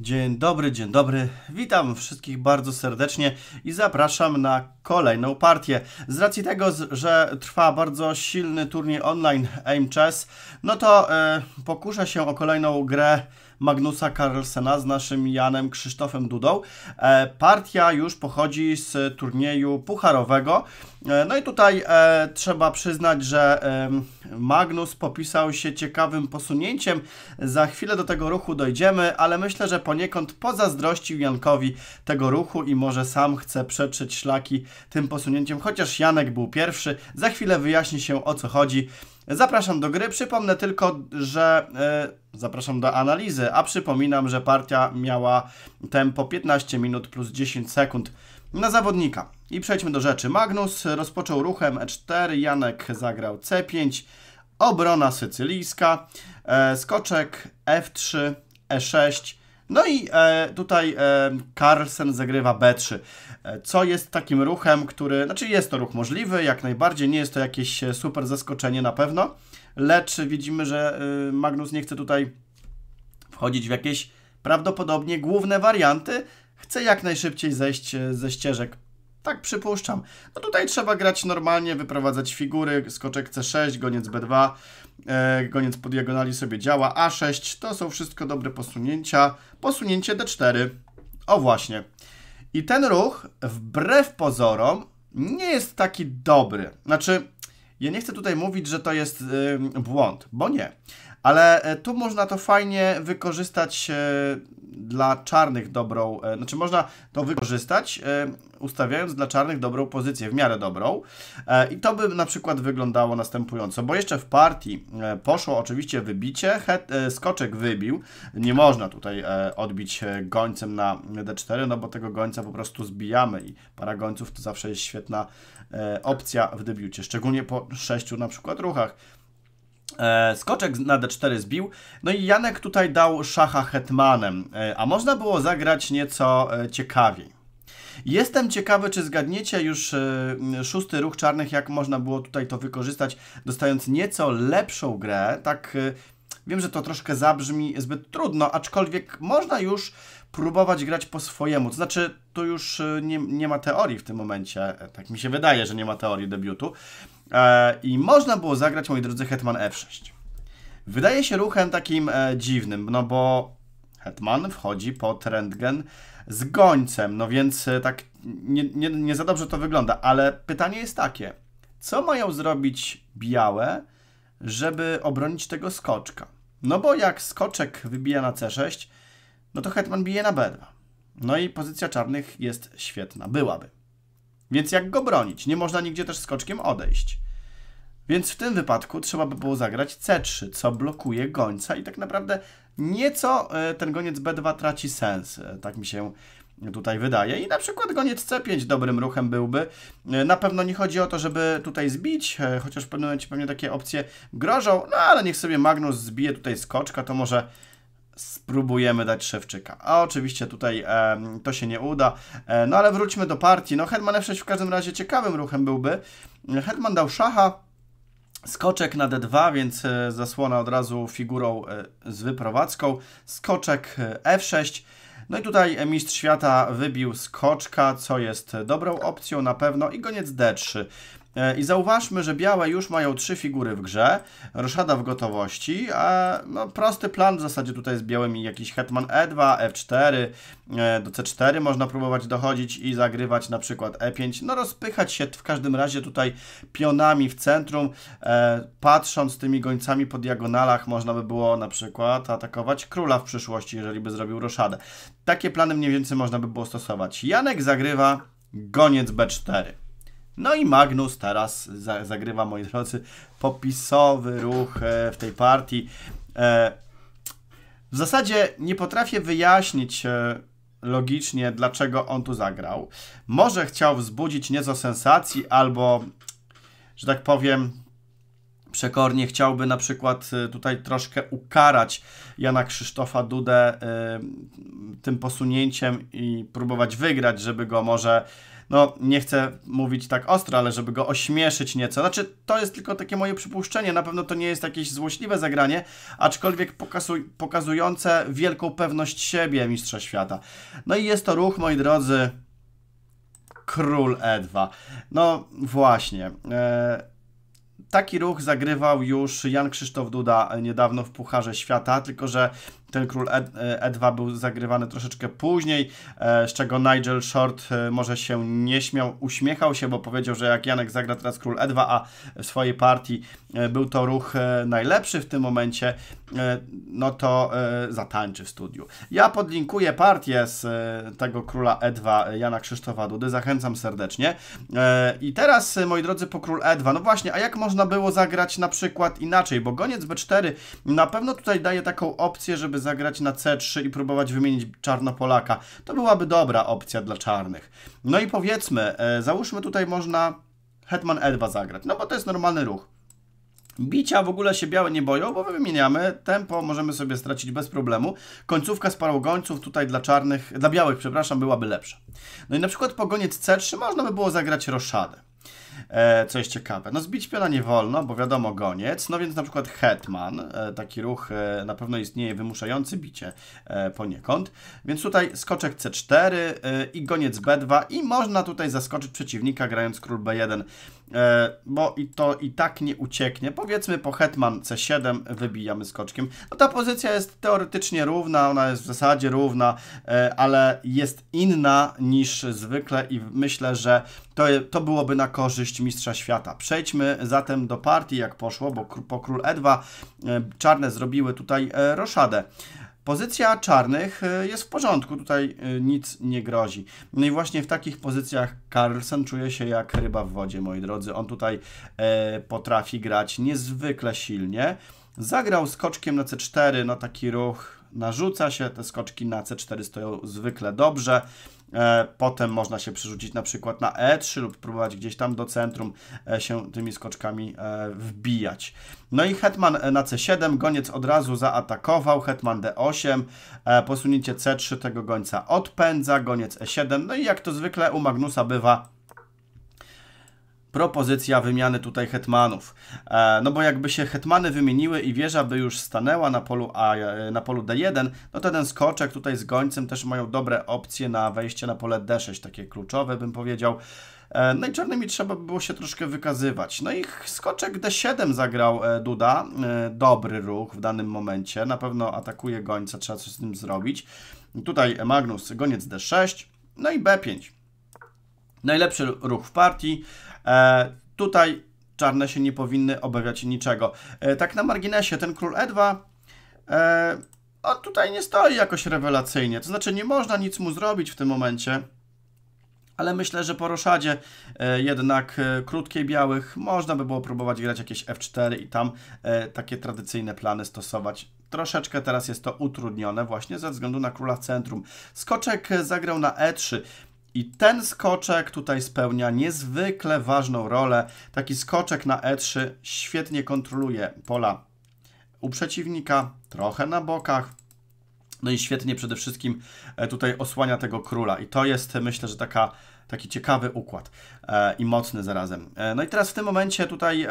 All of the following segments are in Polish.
Dzień dobry, dzień dobry. Witam wszystkich bardzo serdecznie i zapraszam na kolejną partię. Z racji tego, że trwa bardzo silny turniej online Aim Chess, no to yy, pokuszę się o kolejną grę Magnusa Carlsena z naszym Janem Krzysztofem Dudą. E, partia już pochodzi z turnieju pucharowego. E, no i tutaj e, trzeba przyznać, że Magnus popisał się ciekawym posunięciem. Za chwilę do tego ruchu dojdziemy, ale myślę, że poniekąd pozazdrościł Jankowi tego ruchu i może sam chce przetrzeć szlaki tym posunięciem, chociaż Janek był pierwszy. Za chwilę wyjaśni się o co chodzi. Zapraszam do gry, przypomnę tylko, że... E, zapraszam do analizy, a przypominam, że partia miała tempo 15 minut plus 10 sekund na zawodnika. I przejdźmy do rzeczy. Magnus rozpoczął ruchem E4, Janek zagrał C5, obrona sycylijska, e, skoczek F3, E6, no i e, tutaj e, Carlsen zagrywa B3, e, co jest takim ruchem, który, znaczy jest to ruch możliwy, jak najbardziej, nie jest to jakieś e, super zaskoczenie na pewno, lecz widzimy, że e, Magnus nie chce tutaj wchodzić w jakieś prawdopodobnie główne warianty, chce jak najszybciej zejść e, ze ścieżek tak przypuszczam. No tutaj trzeba grać normalnie, wyprowadzać figury, skoczek C6, goniec B2, E, goniec po diagonali sobie działa, A6, to są wszystko dobre posunięcia, posunięcie D4, o właśnie. I ten ruch, wbrew pozorom, nie jest taki dobry. Znaczy, ja nie chcę tutaj mówić, że to jest yy, błąd, bo nie. Ale e, tu można to fajnie wykorzystać e, dla czarnych dobrą, e, znaczy można to wykorzystać ustawiając dla czarnych dobrą pozycję, w miarę dobrą. I to by na przykład wyglądało następująco, bo jeszcze w partii poszło oczywiście wybicie, skoczek wybił, nie można tutaj odbić gońcem na d4, no bo tego gońca po prostu zbijamy i para gońców to zawsze jest świetna opcja w debiucie, szczególnie po sześciu na przykład ruchach E, skoczek na d4 zbił, no i Janek tutaj dał szacha hetmanem, e, a można było zagrać nieco e, ciekawiej. Jestem ciekawy, czy zgadniecie już szósty ruch czarnych, jak można było tutaj to wykorzystać, dostając nieco lepszą grę. Tak, wiem, że to troszkę zabrzmi zbyt trudno, aczkolwiek można już próbować grać po swojemu. To znaczy, tu już nie, nie ma teorii w tym momencie. Tak mi się wydaje, że nie ma teorii debiutu. E, I można było zagrać, moi drodzy, Hetman F6. Wydaje się ruchem takim e, dziwnym, no bo Hetman wchodzi pod rentgen z gońcem, no więc e, tak nie, nie, nie za dobrze to wygląda, ale pytanie jest takie, co mają zrobić białe, żeby obronić tego skoczka? No bo jak skoczek wybija na C6, no to hetman bije na B2. No i pozycja czarnych jest świetna, byłaby. Więc jak go bronić? Nie można nigdzie też skoczkiem odejść. Więc w tym wypadku trzeba by było zagrać C3, co blokuje gońca i tak naprawdę nieco e, ten goniec B2 traci sens, e, tak mi się tutaj wydaje. I na przykład goniec C5 dobrym ruchem byłby. E, na pewno nie chodzi o to, żeby tutaj zbić, chociaż w pewnym momencie pewnie takie opcje grożą, no ale niech sobie Magnus zbije tutaj skoczka, to może spróbujemy dać Szewczyka. A oczywiście tutaj e, to się nie uda. E, no ale wróćmy do partii. No Hetman F6 w każdym razie ciekawym ruchem byłby. Hetman dał szacha, skoczek na D2, więc e, zasłona od razu figurą e, z wyprowadzką. Skoczek e, F6. No i tutaj mistrz świata wybił skoczka, co jest dobrą opcją na pewno i goniec D3. E, I zauważmy, że białe już mają trzy figury w grze, roszada w gotowości, a no, prosty plan w zasadzie tutaj z białymi, jakiś hetman e2, f4, e, do c4 można próbować dochodzić i zagrywać na przykład e5, no rozpychać się w każdym razie tutaj pionami w centrum, e, patrząc tymi gońcami po diagonalach można by było na przykład atakować króla w przyszłości, jeżeli by zrobił roszadę. Takie plany mniej więcej można by było stosować. Janek zagrywa goniec b4. No i Magnus teraz za, zagrywa, moi drodzy, popisowy ruch e, w tej partii. E, w zasadzie nie potrafię wyjaśnić e, logicznie, dlaczego on tu zagrał. Może chciał wzbudzić nieco sensacji, albo, że tak powiem, przekornie chciałby na przykład y, tutaj troszkę ukarać Jana Krzysztofa Dudę y, tym posunięciem i próbować wygrać, żeby go może no nie chcę mówić tak ostro, ale żeby go ośmieszyć nieco. Znaczy, to jest tylko takie moje przypuszczenie, na pewno to nie jest jakieś złośliwe zagranie, aczkolwiek pokazuj, pokazujące wielką pewność siebie mistrza świata. No i jest to ruch, moi drodzy, król E2. No właśnie. E, taki ruch zagrywał już Jan Krzysztof Duda niedawno w Pucharze Świata, tylko że ten król E2 e, był zagrywany troszeczkę później, e, z czego Nigel Short e, może się nie śmiał, uśmiechał się, bo powiedział, że jak Janek zagra teraz król E2, a w swojej partii był to ruch najlepszy w tym momencie, no to zatańczy w studiu. Ja podlinkuję partię z tego króla E2 Jana Krzysztofa Dudy, zachęcam serdecznie. I teraz, moi drodzy, po król E2, no właśnie, a jak można było zagrać na przykład inaczej, bo goniec B4 na pewno tutaj daje taką opcję, żeby żeby zagrać na C3 i próbować wymienić czarnopolaka. To byłaby dobra opcja dla czarnych. No i powiedzmy, e, załóżmy tutaj można hetman E2 zagrać, no bo to jest normalny ruch. Bicia w ogóle się białe nie boją, bo wymieniamy. Tempo możemy sobie stracić bez problemu. Końcówka z parą gońców tutaj dla czarnych, dla białych, przepraszam, byłaby lepsza. No i na przykład po goniec C3 można by było zagrać roszadę e, co jest ciekawe. No zbić piona nie wolno, bo wiadomo goniec, no więc na przykład hetman, e, taki ruch e, na pewno istnieje wymuszający bicie e, poniekąd, więc tutaj skoczek c4 e, i goniec b2 i można tutaj zaskoczyć przeciwnika grając król b1, e, bo i to i tak nie ucieknie. Powiedzmy po hetman c7 wybijamy skoczkiem. No ta pozycja jest teoretycznie równa, ona jest w zasadzie równa, e, ale jest inna niż zwykle i myślę, że to, to byłoby na korzyść korzyść Mistrza Świata. Przejdźmy zatem do partii, jak poszło, bo po król E2 e, czarne zrobiły tutaj e, roszadę. Pozycja czarnych e, jest w porządku, tutaj nic nie grozi. No i właśnie w takich pozycjach Carlsen czuje się jak ryba w wodzie, moi drodzy. On tutaj potrafi grać niezwykle silnie. Zagrał skoczkiem na C4, no taki ruch narzuca się, te skoczki na C4 stoją zwykle dobrze. E, potem można się przerzucić na przykład na E3 lub próbować gdzieś tam do centrum e, się tymi skoczkami e, wbijać. No i hetman na C7, goniec od razu zaatakował, hetman D8, posunięcie C3 tego gońca odpędza, goniec E7, no i jak to zwykle u Magnusa bywa propozycja wymiany tutaj hetmanów. E, no bo jakby się hetmany wymieniły i wieża by już stanęła na polu, A, e, na polu D1, no to ten skoczek tutaj z gońcem też mają dobre opcje na wejście na pole D6, takie kluczowe bym powiedział. E, no i czarnymi trzeba by było się troszkę wykazywać. No i skoczek D7 zagrał Duda. Dobry ruch w danym momencie. Na pewno atakuje gońca, trzeba coś z tym zrobić. Tutaj Magnus, goniec D6, no i B5. Najlepszy ruch w partii. E, tutaj czarne się nie powinny obawiać niczego. E, tak na marginesie, ten król E2 e, on no tutaj nie stoi jakoś rewelacyjnie. To znaczy, nie można nic mu zrobić w tym momencie. Ale myślę, że po roszadzie e, jednak e, krótkiej białych można by było próbować grać jakieś F4 i tam e, takie tradycyjne plany stosować. Troszeczkę teraz jest to utrudnione właśnie ze względu na króla centrum. Skoczek zagrał na E3. I ten skoczek tutaj spełnia niezwykle ważną rolę. Taki skoczek na E3 świetnie kontroluje pola u przeciwnika, trochę na bokach. No i świetnie przede wszystkim e, tutaj osłania tego króla. I to jest myślę, że taka taki ciekawy układ e, i mocny zarazem. E, no i teraz w tym momencie tutaj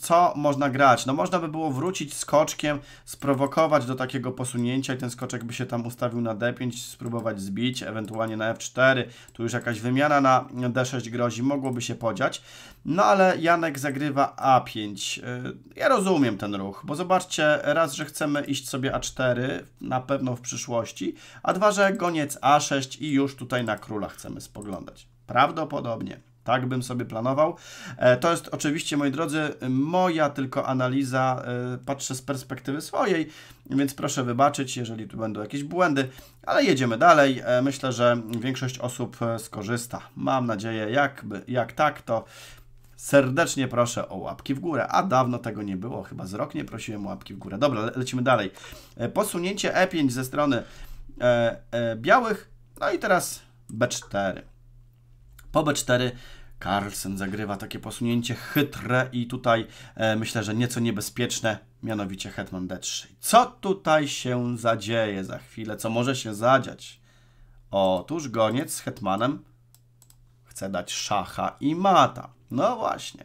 co można grać? No można by było wrócić skoczkiem, sprowokować do takiego posunięcia i ten skoczek by się tam ustawił na D5, spróbować zbić, ewentualnie na F4, tu już jakaś wymiana na D6 grozi, mogłoby się podziać. No ale Janek zagrywa A5. E, ja rozumiem ten ruch, bo zobaczcie, raz, że chcemy iść sobie A4, na pewno w przyszłości, a dwa, że goniec A6 i już tutaj na króla chcemy spoglądać. Prawdopodobnie. Tak bym sobie planował. E, to jest oczywiście, moi drodzy, moja tylko analiza. E, patrzę z perspektywy swojej, więc proszę wybaczyć, jeżeli tu będą jakieś błędy, ale jedziemy dalej. E, myślę, że większość osób skorzysta. Mam nadzieję, jakby, jak tak, to serdecznie proszę o łapki w górę. A dawno tego nie było, chyba z rok nie prosiłem o łapki w górę. Dobra, le lecimy dalej. Posunięcie E5 ze strony e, e, białych, no i teraz B4. Po B4 Carlsen zagrywa takie posunięcie chytre i tutaj e, myślę, że nieco niebezpieczne, mianowicie hetman D3. Co tutaj się zadzieje za chwilę? Co może się zadziać? Otóż goniec z hetmanem chce dać szacha i mata. No właśnie.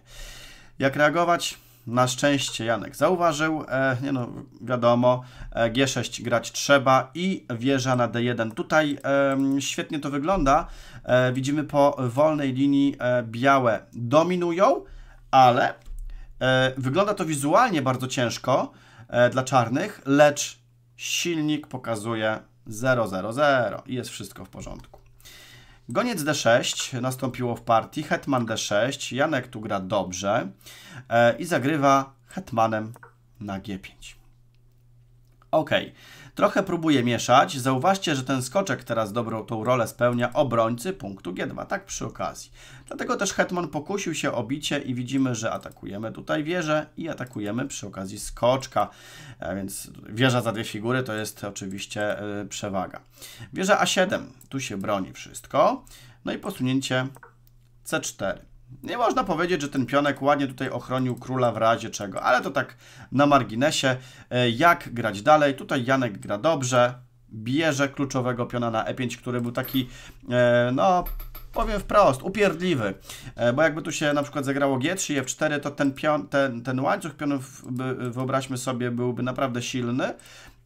Jak reagować? na szczęście Janek zauważył, e, nie no, wiadomo, e, G6 grać trzeba i wieża na D1. Tutaj e, świetnie to wygląda, e, widzimy po wolnej linii e, białe dominują, ale wygląda to wizualnie bardzo ciężko dla czarnych, lecz silnik pokazuje 0, 0, 0 i jest wszystko w porządku. Goniec D6 nastąpiło w partii, hetman D6, Janek tu gra dobrze e, i zagrywa hetmanem na G5. Okej. Okay. Trochę próbuję mieszać. Zauważcie, że ten skoczek teraz dobrą tą rolę spełnia obrońcy punktu G2, tak przy okazji. Dlatego też Hetman pokusił się o bicie i widzimy, że atakujemy tutaj wieżę i atakujemy przy okazji skoczka. A więc wieża za dwie figury to jest oczywiście y, przewaga. Wieża A7, tu się broni wszystko. No i posunięcie C4. Nie można powiedzieć, że ten pionek ładnie tutaj ochronił króla w razie czego, ale to tak na marginesie. E, jak grać dalej? Tutaj Janek gra dobrze, bierze kluczowego piona na e5, który był taki, e, no powiem wprost, upierdliwy, e, bo jakby tu się na przykład zagrało g3 i f4, to ten, pion, ten, ten łańcuch pionów, wyobraźmy sobie, byłby naprawdę silny.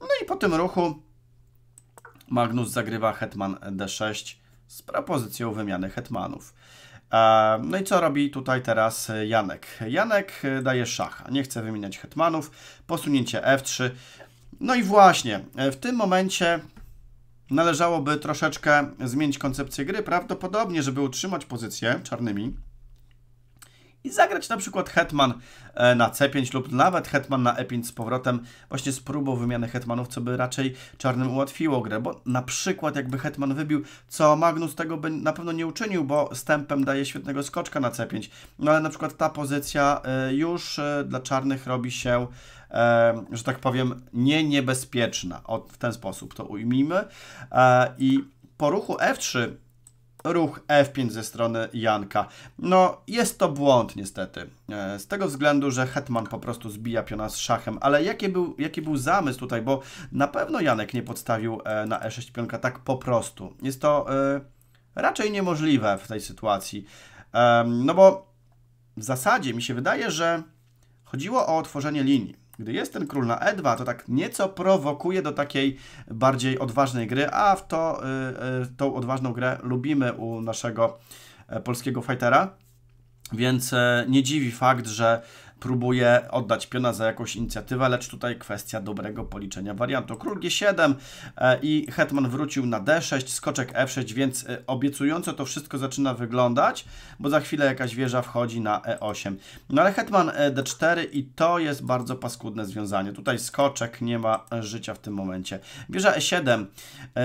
No i po tym ruchu Magnus zagrywa hetman d6 z propozycją wymiany hetmanów. No i co robi tutaj teraz Janek? Janek e, daje szacha, nie chce wymieniać hetmanów, posunięcie f3. No i właśnie, e, w tym momencie należałoby troszeczkę zmienić koncepcję gry, prawdopodobnie, żeby utrzymać pozycję czarnymi i zagrać na przykład hetman e, na c5 lub nawet hetman na e5 z powrotem, właśnie z próbą wymiany hetmanów, co by raczej czarnym ułatwiło grę, bo na przykład jakby hetman wybił, co Magnus tego by na pewno nie uczynił, bo stępem daje świetnego skoczka na c5, no ale na przykład ta pozycja e, już e, dla czarnych robi się że tak powiem, nie niebezpieczna. O, w ten sposób to ujmijmy. I po ruchu F3 ruch F5 ze strony Janka. No, jest to błąd niestety. E, z tego względu, że Hetman po prostu zbija piona z szachem, ale jaki był, jaki był zamysł tutaj, bo na pewno Janek nie podstawił e, na E6 pionka tak po prostu. Jest to e, raczej niemożliwe w tej sytuacji. no bo w zasadzie mi się wydaje, że chodziło o otworzenie linii. Gdy jest ten król na e2, to tak nieco prowokuje do takiej bardziej odważnej gry, a w to, yy, tą odważną grę lubimy u naszego e, polskiego fightera. Więc e, nie dziwi fakt, że próbuje oddać piona za jakąś inicjatywę, lecz tutaj kwestia dobrego policzenia wariantu. Król G7 e, i hetman wrócił na D6, skoczek F6, więc e, obiecująco to wszystko zaczyna wyglądać, bo za chwilę jakaś wieża wchodzi na E8. No ale hetman e, D4 i to jest bardzo paskudne związanie. Tutaj skoczek nie ma życia w tym momencie. Wieża E7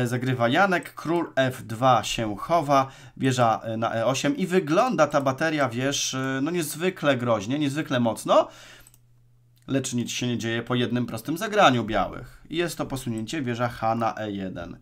zagrywa Janek, król F2 się chowa, wieża na E8 i wygląda ta bateria, wiesz, no niezwykle groźnie, niezwykle mocno, mocno, lecz nic się nie dzieje po jednym prostym zagraniu białych. Jest to posunięcie wieża H na E1.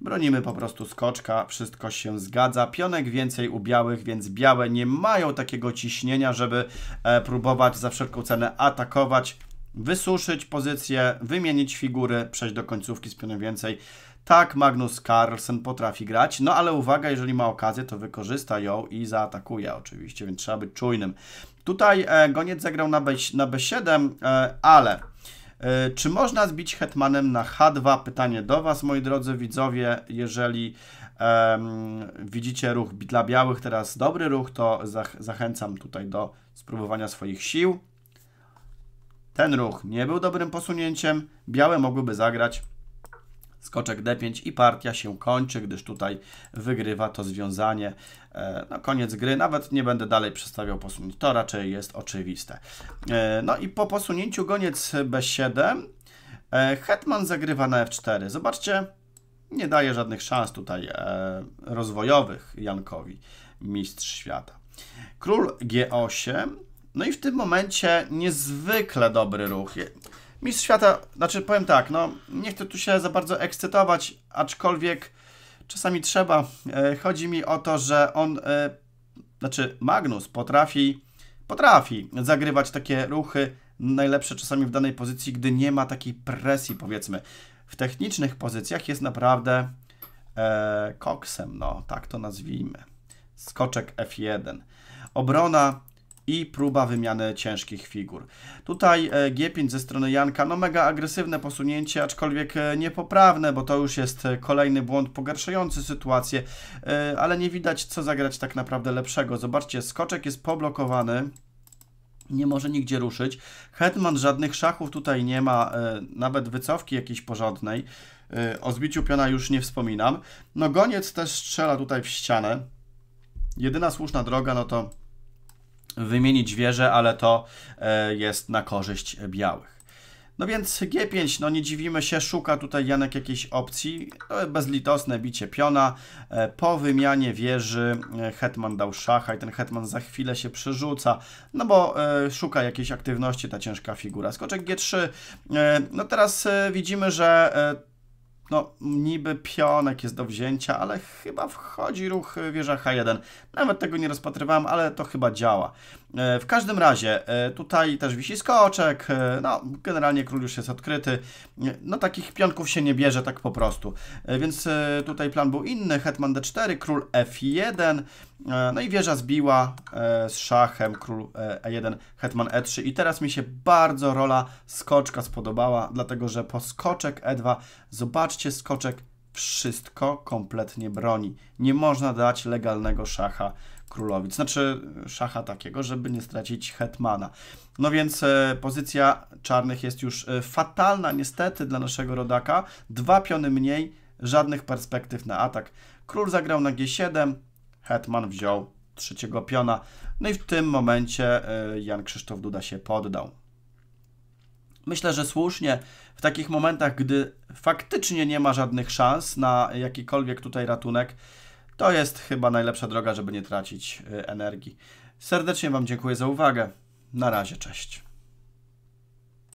Bronimy po prostu skoczka, wszystko się zgadza. Pionek więcej u białych, więc białe nie mają takiego ciśnienia, żeby e, próbować za wszelką cenę atakować, wysuszyć pozycję, wymienić figury, przejść do końcówki z pionem więcej. Tak, Magnus Carlsen potrafi grać, no ale uwaga, jeżeli ma okazję, to wykorzysta ją i zaatakuje oczywiście, więc trzeba być czujnym. Tutaj e, goniec zagrał na, B, na B7, e, ale e, czy można zbić hetmanem na H2? Pytanie do Was, moi drodzy widzowie. Jeżeli um, widzicie ruch dla białych teraz dobry ruch, to zach zachęcam tutaj do spróbowania swoich sił. Ten ruch nie był dobrym posunięciem. Białe mogłyby zagrać skoczek D5 i partia się kończy, gdyż tutaj wygrywa to związanie. No, koniec gry, nawet nie będę dalej przedstawiał posunięć, to raczej jest oczywiste. E, no i po posunięciu goniec B7 e, hetman zagrywa na F4. Zobaczcie, nie daje żadnych szans tutaj rozwojowych Jankowi, mistrz świata. Król G8, no i w tym momencie niezwykle dobry ruch. Mistrz świata, znaczy powiem tak, no nie chcę tu się za bardzo ekscytować, aczkolwiek czasami trzeba. E, chodzi mi o to, że on, e, znaczy Magnus potrafi, potrafi zagrywać takie ruchy najlepsze czasami w danej pozycji, gdy nie ma takiej presji powiedzmy. W technicznych pozycjach jest naprawdę e, koksem, no tak to nazwijmy. Skoczek F1. Obrona i próba wymiany ciężkich figur. Tutaj e, G5 ze strony Janka, no mega agresywne posunięcie, aczkolwiek e, niepoprawne, bo to już jest e, kolejny błąd pogarszający sytuację, ale nie widać co zagrać tak naprawdę lepszego. Zobaczcie, skoczek jest poblokowany, nie może nigdzie ruszyć. Hetman żadnych szachów tutaj nie ma, nawet wycofki jakiejś porządnej. O zbiciu piona już nie wspominam. No goniec też strzela tutaj w ścianę. Jedyna słuszna droga, no to wymienić wieże, ale to e, jest na korzyść białych. No więc G5, no nie dziwimy się, szuka tutaj Janek jakiejś opcji. No, bezlitosne bicie piona. E, po wymianie wieży e, Hetman dał szacha i ten Hetman za chwilę się przerzuca, no bo szuka jakiejś aktywności ta ciężka figura. Skoczek G3. No teraz widzimy, że no, niby pionek jest do wzięcia, ale chyba wchodzi ruch wieża H1. Nawet tego nie rozpatrywałem, ale to chyba działa. E, w każdym razie, e, tutaj też wisi skoczek, e, no generalnie król już jest odkryty, no takich pionków się nie bierze tak po prostu, więc tutaj plan był inny, hetman d4, król f1, no i wieża zbiła z szachem, król e1, hetman e3 i teraz mi się bardzo rola skoczka spodobała, dlatego że po skoczek e2, zobaczcie skoczek wszystko kompletnie broni, nie można dać legalnego szacha Królowic, znaczy szacha takiego, żeby nie stracić hetmana. No więc e, pozycja czarnych jest już e, fatalna niestety dla naszego rodaka. Dwa piony mniej, żadnych perspektyw na atak. Król zagrał na G7, hetman wziął trzeciego piona. No i w tym momencie e, Jan Krzysztof Duda się poddał. Myślę, że słusznie w takich momentach, gdy faktycznie nie ma żadnych szans na jakikolwiek tutaj ratunek, to jest chyba najlepsza droga, żeby nie tracić y, energii. Serdecznie Wam dziękuję za uwagę. Na razie, cześć.